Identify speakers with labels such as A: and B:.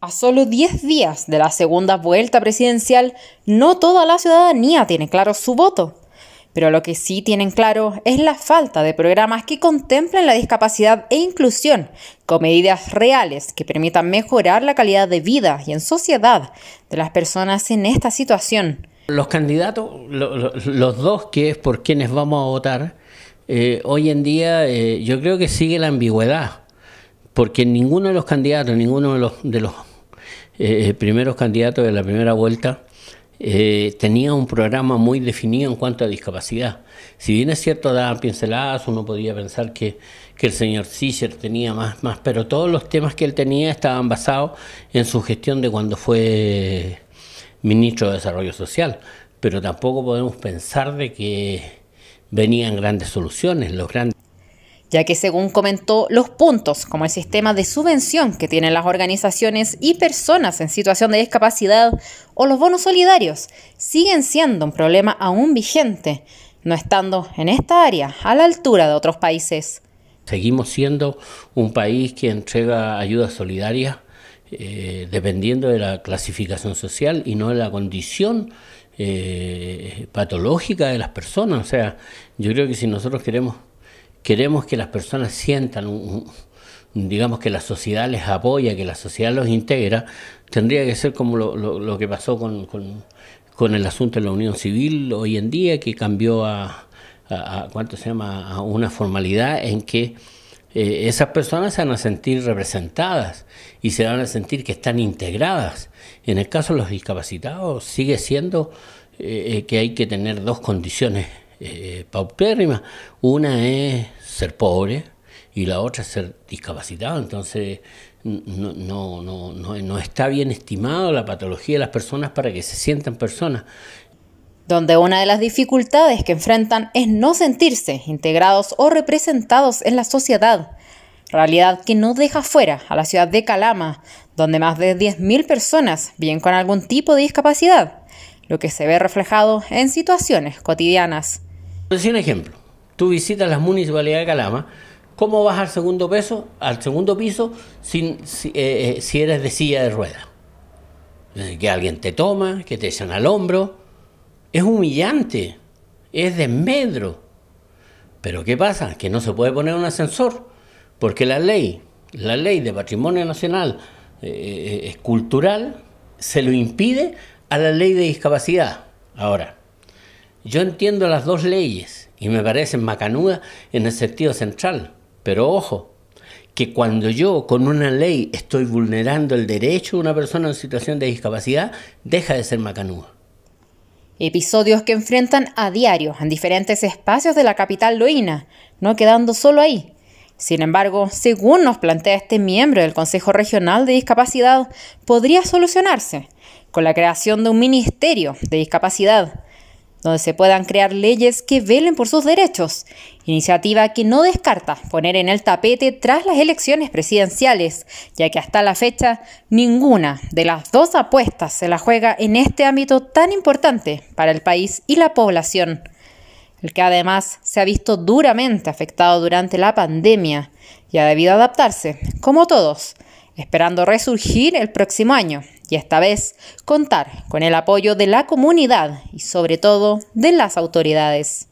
A: A solo 10 días de la segunda vuelta presidencial, no toda la ciudadanía tiene claro su voto. Pero lo que sí tienen claro es la falta de programas que contemplen la discapacidad e inclusión, con medidas reales que permitan mejorar la calidad de vida y en sociedad de las personas en esta situación.
B: Los candidatos, los dos que es por quienes vamos a votar, eh, hoy en día eh, yo creo que sigue la ambigüedad porque ninguno de los candidatos, ninguno de los, de los eh, primeros candidatos de la primera vuelta, eh, tenía un programa muy definido en cuanto a discapacidad. Si bien es cierto, daban pinceladas, uno podía pensar que, el señor Sisser tenía más, más, pero todos los temas que él tenía estaban basados en su gestión de cuando fue ministro de Desarrollo Social. Pero tampoco podemos pensar de que venían grandes soluciones, los grandes
A: ya que según comentó, los puntos, como el sistema de subvención que tienen las organizaciones y personas en situación de discapacidad o los bonos solidarios, siguen siendo un problema aún vigente, no estando en esta área a la altura de otros países.
B: Seguimos siendo un país que entrega ayuda solidaria eh, dependiendo de la clasificación social y no de la condición eh, patológica de las personas. O sea, yo creo que si nosotros queremos queremos que las personas sientan, digamos que la sociedad les apoya, que la sociedad los integra, tendría que ser como lo, que pasó con, el asunto de la unión civil hoy en día, que cambió a, ¿cuánto se llama?, a una formalidad en que... Eh, esas personas se van a sentir representadas y se van a sentir que están integradas. En el caso de los discapacitados sigue siendo eh, eh, que hay que tener dos condiciones eh, Una es ser pobre y la otra es ser discapacitado. Entonces, no, no, está bien estimado la patología de las personas para que se sientan personas
A: donde una de las dificultades que enfrentan es no sentirse integrados o representados en la sociedad, realidad que no deja fuera a la ciudad de Calama, donde más de 10.000 personas viven con algún tipo de discapacidad, lo que se ve reflejado en situaciones cotidianas.
B: Decir pues, un ejemplo, tú visitas las municipalidad de Calama, ¿cómo vas al segundo peso, al segundo piso, sin, si, eh, eh, eres de silla de rueda? Que alguien te toma, que te echan al hombro. Es humillante, es desmedro. Pero ¿qué pasa? Que no se puede poner un ascensor, porque la ley, la ley de patrimonio nacional eh, es cultural, se lo impide a la ley de discapacidad. Ahora, yo entiendo las dos leyes y me parecen macanudas en el sentido central, pero ojo, que cuando yo con una ley estoy vulnerando el derecho de una persona en situación de discapacidad, deja de ser macanúa.
A: Episodios que enfrentan a diario en diferentes espacios de la capital loína, no quedando solo ahí. Sin embargo, según nos plantea este miembro del Consejo Regional de Discapacidad, podría solucionarse con la creación de un Ministerio de Discapacidad, donde se puedan crear leyes que velen por sus derechos, iniciativa que no descarta poner en el tapete tras las elecciones presidenciales, ya que hasta la fecha ninguna de las dos apuestas se la juega en este ámbito tan importante para el país y la población, el que además se ha visto duramente afectado durante la pandemia y ha debido adaptarse, como todos, esperando resurgir el próximo año y esta vez contar con el apoyo de la comunidad y sobre todo de las autoridades.